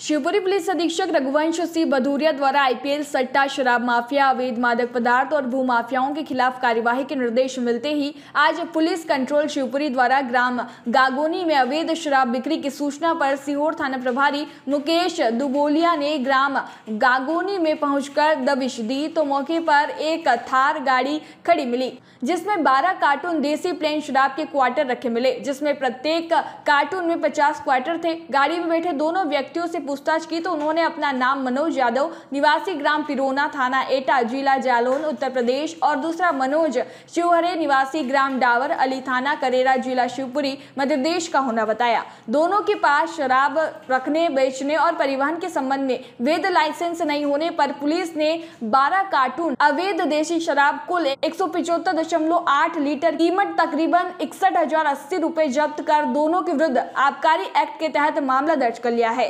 Shivpuri police अधीक्षक रघुवंश सिंह भदौरिया द्वारा IPL सट्टा शराब माफिया अवैध मादक पदार्थ और भूमाफियाओं के खिलाफ कार्यवाही के निर्देश मिलते ही आज पुलिस कंट्रोल शिवपुरी द्वारा ग्राम गागोनी में अवैध शराब बिक्री की सूचना पर सीहोर थाना प्रभारी मुकेश दुबोलिया ने ग्राम गागोनी में पहुंचकर दबिश दी तो मौके पर एक थार गाड़ी खड़ी मिली जिसमे बारह कार्टून देसी प्लेन शराब के क्वार्टर रखे मिले जिसमे प्रत्येक कार्टून में पचास क्वार्टर थे गाड़ी में बैठे दोनों व्यक्तियों से पूछताछ की तो उन्होंने अपना नाम मनोज यादव निवासी ग्राम पिरोना थाना एटा जिला जालौन उत्तर प्रदेश और दूसरा मनोज शिवहरे निवासी ग्राम डावर अली थाना करेरा जिला शिवपुरी मध्य प्रदेश का होना बताया दोनों के पास शराब रखने बेचने और परिवहन के संबंध में वैध लाइसेंस नहीं होने पर पुलिस ने बारह कार्टून अवैध देशी शराब कुल एक लीटर कीमत तकरीबन इकसठ हजार अस्सी रूपए जब्त कर दोनों के विरुद्ध आबकारी एक्ट के तहत मामला दर्ज कर लिया है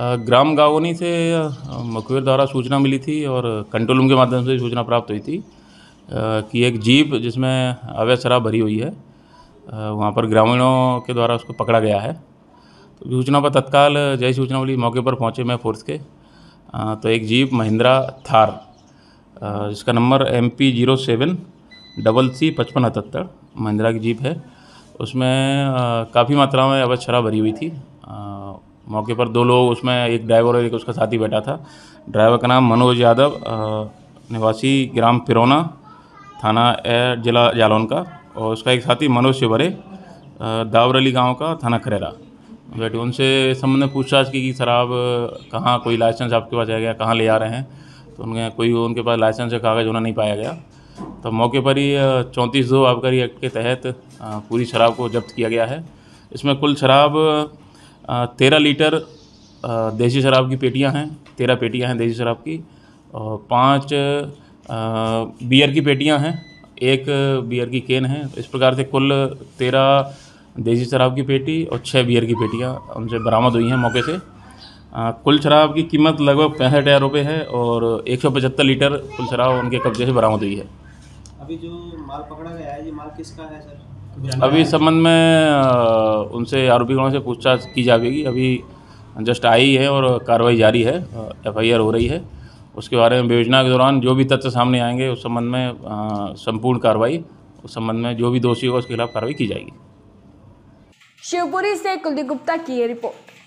ग्राम गावनी से मकुर द्वारा सूचना मिली थी और कंट्रोल रूम के माध्यम से सूचना प्राप्त हुई थी कि एक जीप जिसमें अवैध शराब भरी हुई है वहाँ पर ग्रामीणों के द्वारा उसको पकड़ा गया है तो सूचना पर तत्काल जय सूचना मिली मौके पर पहुँचे मैं फोर्स के तो एक जीप महिंद्रा थार जिसका number M P zero seven double C पचपन अठहत्तर महिंद्रा की जीप है उसमें काफ़ी मात्रा में अवैध शराब भरी हुई थी मौके पर दो लोग उसमें एक ड्राइवर और एक उसका साथी बैठा था ड्राइवर का नाम मनोज यादव निवासी ग्राम फिरौना थाना ए जिला जालौन का और उसका एक साथी मनोज शिवरे दावरली गांव का थाना खरेरा बैठे उनसे संबंध में पूछताछ की कि सर आप कहाँ कोई लाइसेंस आपके पास आ गया कहाँ ले आ रहे हैं तो उनके कोई उनके पास लाइसेंस या कागज़ होना नहीं पाया गया तो मौके पर ही चौंतीस दो आबकारी एक्ट के तहत पूरी शराब को जब्त किया गया है इसमें कुल शराब तेरह लीटर देसी शराब की पेटियां हैं तेरह पेटियां हैं देसी शराब की और पाँच बियर की पेटियां हैं एक बियर की केन है इस प्रकार से कुल तेरह देसी शराब की पेटी और छः बियर की पेटियां उनसे बरामद हुई हैं मौके से आ, कुल शराब की कीमत लगभग पैंसठ हज़ार रुपये है और एक सौ पचहत्तर लीटर कुल शराब उनके कब्जे से बरामद हुई है अभी जो माल पकड़ा गया है ये माल किसका है सर अभी इस संबंध में उनसे गणों से पूछताछ की जाएगी अभी जस्ट आई है और कार्रवाई जारी है एफआईआर हो रही है उसके बारे में विवेचना के दौरान जो भी तथ्य सामने आएंगे उस संबंध में संपूर्ण कार्रवाई उस संबंध में जो भी दोषी होगा उसके खिलाफ कार्रवाई की जाएगी शिवपुरी से कुलदीप गुप्ता की ये रिपोर्ट